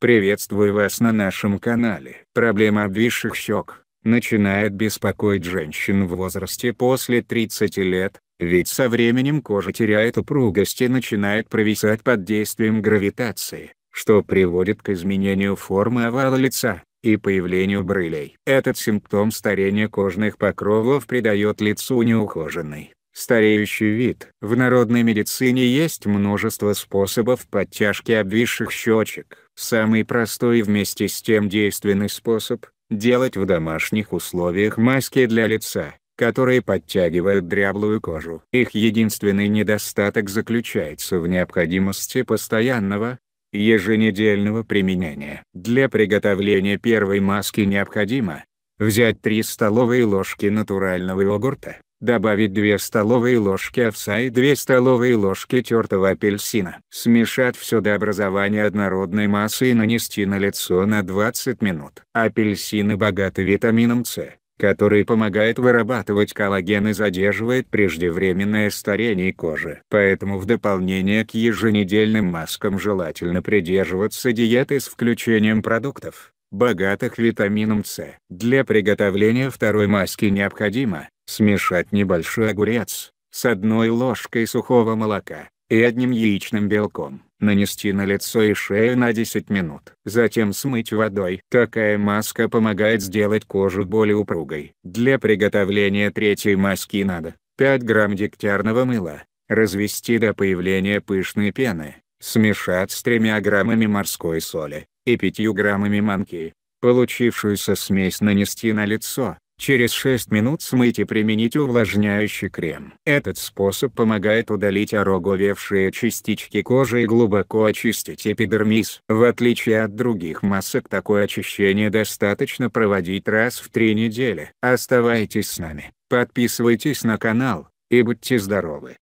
Приветствую вас на нашем канале. Проблема обвисших щек начинает беспокоить женщин в возрасте после 30 лет, ведь со временем кожа теряет упругость и начинает провисать под действием гравитации, что приводит к изменению формы овала лица и появлению брылей. Этот симптом старения кожных покровов придает лицу неухоженный, Стареющий вид. В народной медицине есть множество способов подтяжки обвисших щечек. Самый простой и вместе с тем действенный способ – делать в домашних условиях маски для лица, которые подтягивают дряблую кожу. Их единственный недостаток заключается в необходимости постоянного, еженедельного применения. Для приготовления первой маски необходимо взять 3 столовые ложки натурального йогурта, Добавить 2 столовые ложки овса и 2 столовые ложки тертого апельсина. Смешать все до образования однородной массы и нанести на лицо на 20 минут. Апельсины богаты витамином С, который помогает вырабатывать коллаген и задерживает преждевременное старение кожи. Поэтому в дополнение к еженедельным маскам желательно придерживаться диеты с включением продуктов богатых витамином С. Для приготовления второй маски необходимо Смешать небольшой огурец с одной ложкой сухого молока и одним яичным белком. Нанести на лицо и шею на 10 минут. Затем смыть водой. Такая маска помогает сделать кожу более упругой. Для приготовления третьей маски надо 5 грамм дегтярного мыла. Развести до появления пышной пены. Смешать с 3 граммами морской соли и 5 граммами манки. Получившуюся смесь нанести на лицо, Через 6 минут смыть и применить увлажняющий крем. Этот способ помогает удалить ороговевшие частички кожи и глубоко очистить эпидермис. В отличие от других масок такое очищение достаточно проводить раз в 3 недели. Оставайтесь с нами, подписывайтесь на канал, и будьте здоровы.